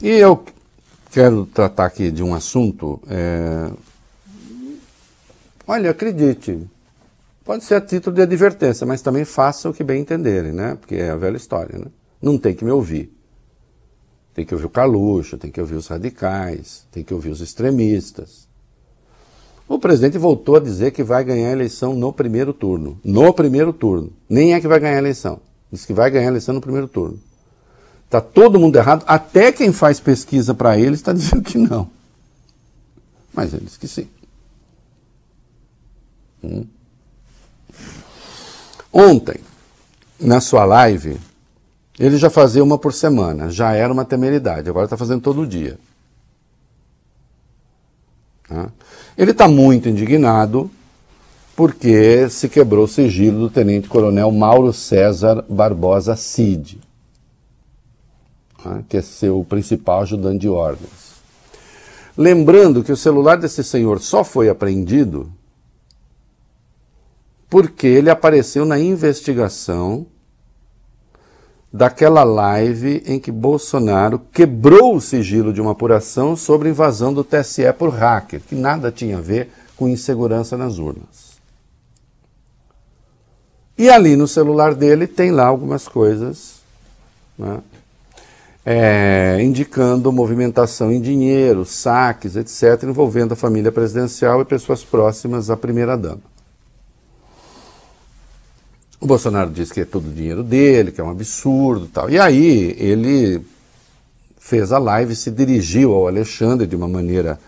E eu quero tratar aqui de um assunto. É... Olha, acredite, pode ser a título de advertência, mas também façam o que bem entenderem, né? Porque é a velha história, né? Não tem que me ouvir. Tem que ouvir o Caluxo, tem que ouvir os radicais, tem que ouvir os extremistas. O presidente voltou a dizer que vai ganhar a eleição no primeiro turno. No primeiro turno. Nem é que vai ganhar a eleição. Diz que vai ganhar a eleição no primeiro turno. Está todo mundo errado, até quem faz pesquisa para eles está dizendo que não. Mas eles que sim. Hum. Ontem, na sua live, ele já fazia uma por semana, já era uma temeridade, agora está fazendo todo dia. Ele está muito indignado porque se quebrou o sigilo do tenente-coronel Mauro César Barbosa Cid né, que é seu principal ajudante de ordens. Lembrando que o celular desse senhor só foi apreendido porque ele apareceu na investigação daquela live em que Bolsonaro quebrou o sigilo de uma apuração sobre invasão do TSE por hacker, que nada tinha a ver com insegurança nas urnas. E ali no celular dele tem lá algumas coisas né, é, indicando movimentação em dinheiro, saques, etc., envolvendo a família presidencial e pessoas próximas à primeira-dama. O Bolsonaro diz que é todo o dinheiro dele, que é um absurdo tal. E aí ele fez a live, se dirigiu ao Alexandre de uma maneira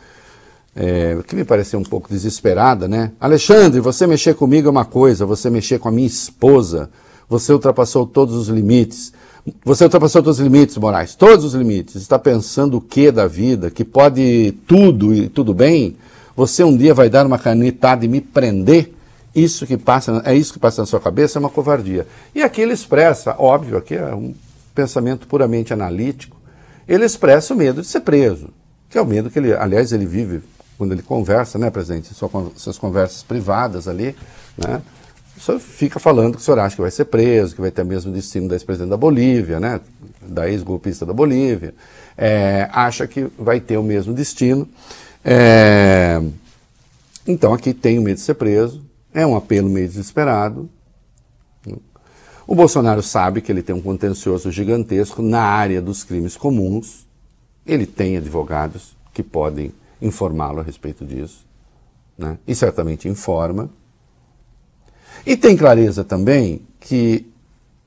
é, que me pareceu um pouco desesperada, né? Alexandre, você mexer comigo é uma coisa, você mexer com a minha esposa, você ultrapassou todos os limites. Você ultrapassou todos os limites morais, todos os limites. Está pensando o que da vida, que pode tudo e tudo bem. Você um dia vai dar uma canetada e me prender. Isso que passa, é isso que passa na sua cabeça, é uma covardia. E aqui ele expressa, óbvio, aqui é um pensamento puramente analítico. Ele expressa o medo de ser preso, que é o medo que ele, aliás, ele vive quando ele conversa, né, presidente? Suas conversas privadas ali, né? O senhor fica falando que o senhor acha que vai ser preso, que vai ter o mesmo destino da ex-presidente da Bolívia, né? da ex-golpista da Bolívia. É, acha que vai ter o mesmo destino. É, então aqui tem o medo de ser preso, é um apelo meio desesperado. Né. O Bolsonaro sabe que ele tem um contencioso gigantesco na área dos crimes comuns. Ele tem advogados que podem informá-lo a respeito disso, né? e certamente informa. E tem clareza também que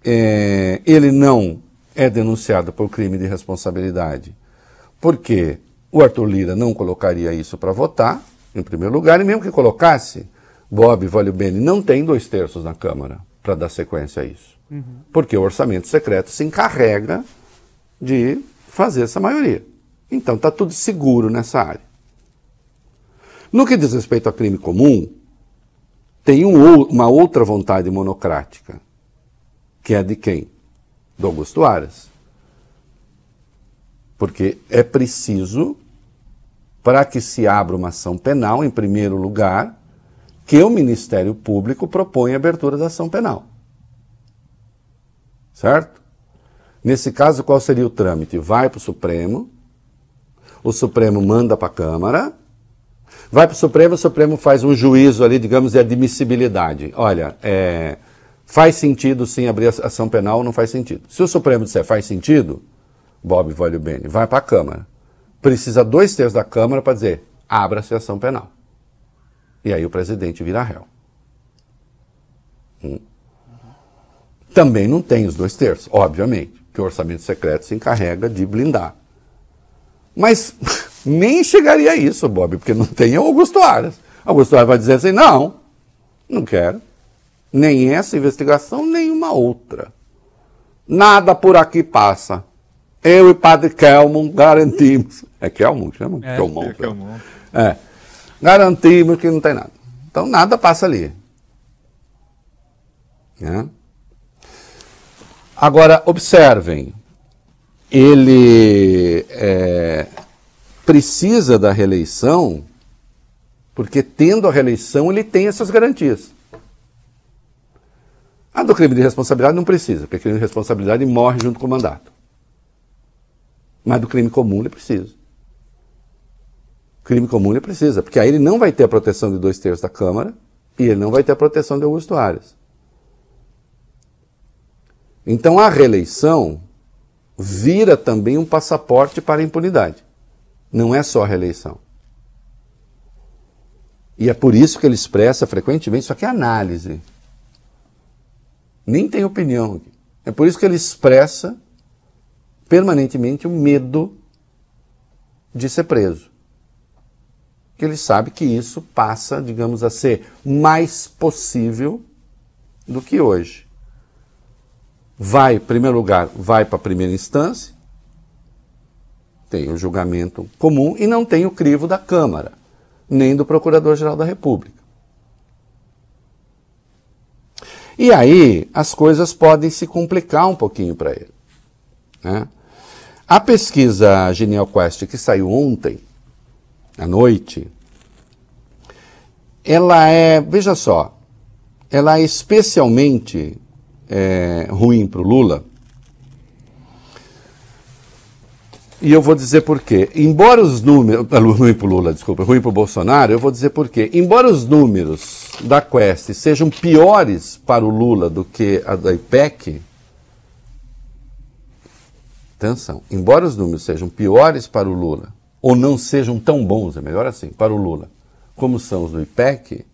é, ele não é denunciado por crime de responsabilidade, porque o Arthur Lira não colocaria isso para votar, em primeiro lugar, e mesmo que colocasse, Bob Bene não tem dois terços na Câmara para dar sequência a isso. Uhum. Porque o orçamento secreto se encarrega de fazer essa maioria. Então está tudo seguro nessa área. No que diz respeito a crime comum, tem um, uma outra vontade monocrática, que é de quem? Do Augusto Aras. Porque é preciso, para que se abra uma ação penal, em primeiro lugar, que o Ministério Público propõe a abertura da ação penal. Certo? Nesse caso, qual seria o trâmite? Vai para o Supremo, o Supremo manda para a Câmara, Vai para o Supremo, o Supremo faz um juízo ali, digamos, de admissibilidade. Olha, é, faz sentido sim abrir ação penal ou não faz sentido? Se o Supremo disser faz sentido, Bob Vale Bene, vai para a Câmara. Precisa dois terços da Câmara para dizer abra-se ação penal. E aí o presidente vira réu. Hum. Também não tem os dois terços, obviamente, que o orçamento secreto se encarrega de blindar. Mas nem chegaria a isso, Bob, porque não tem Augusto Aras. Augusto Aras vai dizer assim: não, não quero. Nem essa investigação, nenhuma outra. Nada por aqui passa. Eu e Padre Kelmon garantimos. É Kelmon que chama? É, é Kelmon. É, Kelmon. é. Garantimos que não tem nada. Então nada passa ali. Né? Agora, observem. Ele é, precisa da reeleição, porque tendo a reeleição ele tem essas garantias. A do crime de responsabilidade não precisa, porque crime de responsabilidade morre junto com o mandato. Mas do crime comum ele precisa. Crime comum ele precisa, porque aí ele não vai ter a proteção de dois terços da Câmara e ele não vai ter a proteção de Augusto Ares. Então a reeleição vira também um passaporte para a impunidade não é só a reeleição. E é por isso que ele expressa frequentemente, isso aqui é análise. Nem tem opinião É por isso que ele expressa permanentemente o medo de ser preso. Que ele sabe que isso passa, digamos, a ser mais possível do que hoje. Vai, em primeiro lugar, vai para a primeira instância, tem o julgamento comum e não tem o crivo da Câmara, nem do Procurador-Geral da República. E aí as coisas podem se complicar um pouquinho para ele. Né? A pesquisa Genial Quest que saiu ontem, à noite, ela é, veja só, ela é especialmente é, ruim para o Lula, E eu vou dizer por quê. Embora os números. Ruim para Lula, desculpa, ruim para o Bolsonaro, eu vou dizer por quê. Embora os números da Quest sejam piores para o Lula do que a da IPEC. Atenção. Embora os números sejam piores para o Lula, ou não sejam tão bons, é melhor assim, para o Lula, como são os do IPEC,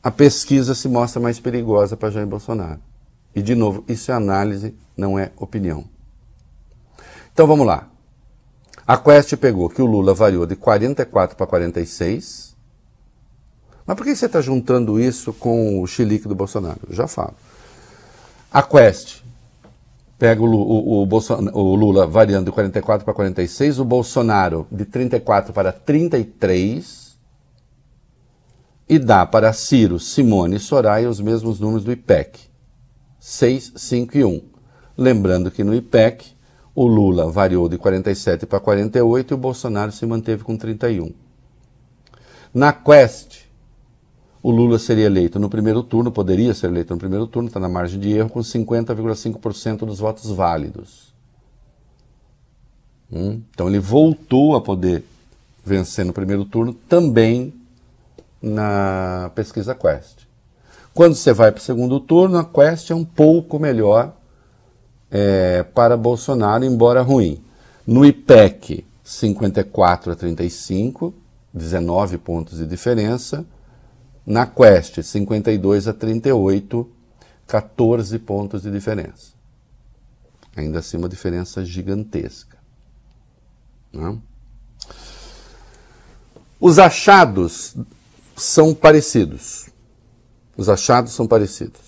a pesquisa se mostra mais perigosa para Jair Bolsonaro. E, de novo, isso é análise, não é opinião. Então vamos lá. A Quest pegou que o Lula variou de 44 para 46. Mas por que você está juntando isso com o xilique do Bolsonaro? Eu já falo. A Quest pega o, o, o, o, Lula variando de 44 para 46, o Bolsonaro de 34 para 33 e dá para Ciro, Simone e Soraya os mesmos números do IPEC, 6, 5 e 1. Lembrando que no IPEC o Lula variou de 47 para 48 e o Bolsonaro se manteve com 31. Na Quest, o Lula seria eleito no primeiro turno, poderia ser eleito no primeiro turno, está na margem de erro, com 50,5% dos votos válidos. Hum? Então ele voltou a poder vencer no primeiro turno também na pesquisa Quest. Quando você vai para o segundo turno, a Quest é um pouco melhor é, para Bolsonaro, embora ruim. No IPEC, 54 a 35, 19 pontos de diferença. Na Quest, 52 a 38, 14 pontos de diferença. Ainda assim, uma diferença gigantesca. Né? Os achados são parecidos. Os achados são parecidos.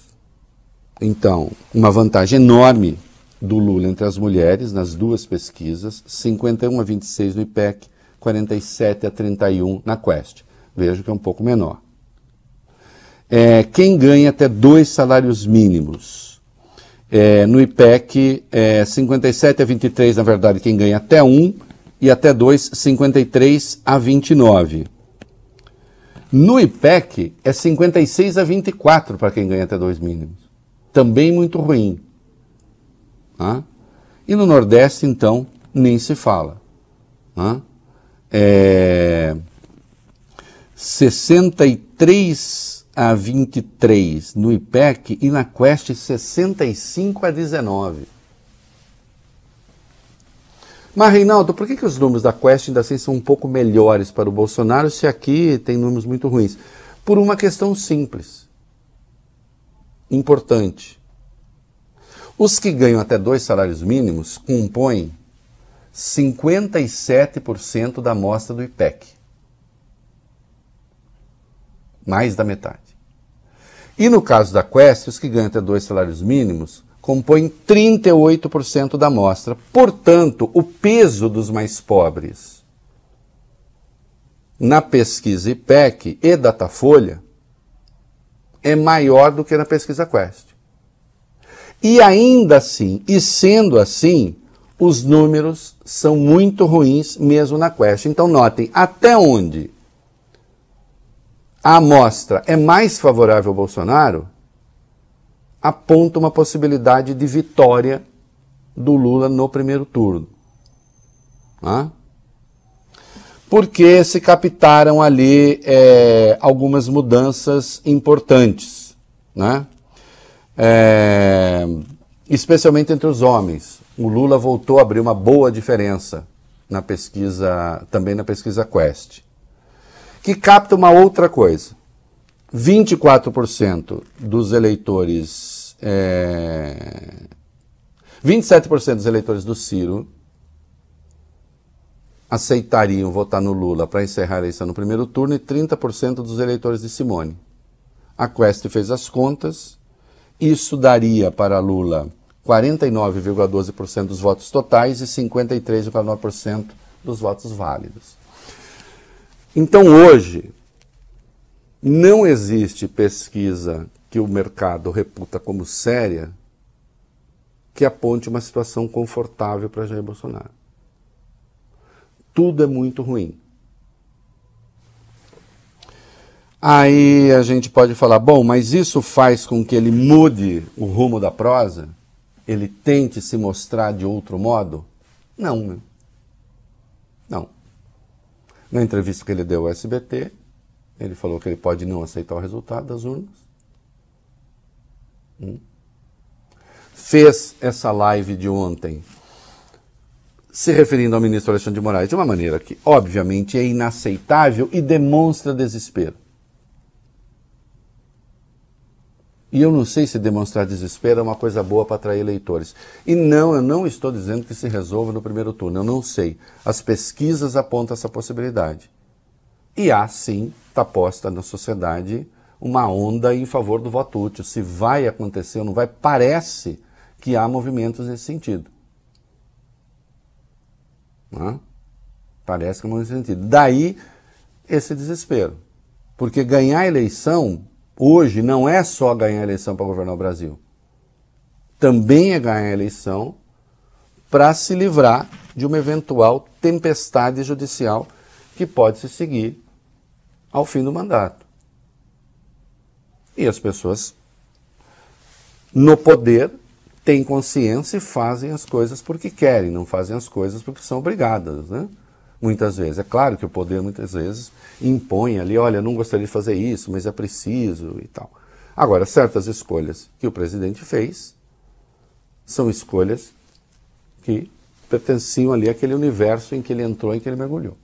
Então, uma vantagem enorme do Lula entre as mulheres nas duas pesquisas, 51 a 26 no IPEC, 47 a 31 na Quest. Vejo que é um pouco menor. É, quem ganha até dois salários mínimos? É, no IPEC, é, 57 a 23, na verdade, quem ganha até um, e até dois, 53 a 29. No IPEC, é 56 a 24 para quem ganha até dois mínimos. Também muito ruim. Né? E no Nordeste, então, nem se fala. Né? É... 63 a 23 no IPEC e na Quest 65 a 19. Mas, Reinaldo, por que, que os números da Quest ainda assim são um pouco melhores para o Bolsonaro se aqui tem números muito ruins? Por uma questão simples, importante. Os que ganham até dois salários mínimos compõem 57% da amostra do IPEC. Mais da metade. E no caso da Quest, os que ganham até dois salários mínimos compõem 38% da amostra. Portanto, o peso dos mais pobres na pesquisa IPEC e Datafolha é maior do que na pesquisa Quest. E ainda assim, e sendo assim, os números são muito ruins mesmo na Quest. Então notem até onde a amostra é mais favorável ao Bolsonaro, aponta uma possibilidade de vitória do Lula no primeiro turno. Porque se captaram ali é, algumas mudanças importantes. Né? É, especialmente entre os homens. O Lula voltou a abrir uma boa diferença na pesquisa, também na pesquisa Quest, que capta uma outra coisa. 24% dos eleitores. É, 27% dos eleitores do Ciro aceitariam votar no Lula para encerrar a eleição no primeiro turno e 30% dos eleitores de Simone. A Quest fez as contas isso daria para Lula 49,12% dos votos totais e 53,9% dos votos válidos. Então, hoje, não existe pesquisa que o mercado reputa como séria que aponte uma situação confortável para Jair Bolsonaro. Tudo é muito ruim. Aí a gente pode falar, bom, mas isso faz com que ele mude o rumo da prosa? Ele tente se mostrar de outro modo? Não, né? Não. Na entrevista que ele deu ao SBT, ele falou que ele pode não aceitar o resultado das urnas. Hum. Fez essa live de ontem se referindo ao ministro Alexandre de Moraes de uma maneira que, obviamente, é inaceitável e demonstra desespero. E eu não sei se demonstrar desespero é uma coisa boa para atrair eleitores. E não, eu não estou dizendo que se resolva no primeiro turno, eu não sei. As pesquisas apontam essa possibilidade. E há sim, está posta na sociedade, uma onda em favor do voto útil. Se vai acontecer ou não vai, parece que há movimentos nesse sentido. Parece que há movimentos nesse sentido. Daí esse desespero. Porque ganhar a eleição hoje não é só ganhar a eleição para governar o Brasil. Também é ganhar a eleição para se livrar de uma eventual tempestade judicial que pode se seguir ao fim do mandato. E as pessoas no poder têm consciência e fazem as coisas porque querem, não fazem as coisas porque são obrigadas, né? muitas vezes. É claro que o poder muitas vezes impõe ali, olha, não gostaria de fazer isso, mas é preciso e tal. Agora, certas escolhas que o presidente fez são escolhas que pertenciam ali àquele universo em que ele entrou, em que ele mergulhou.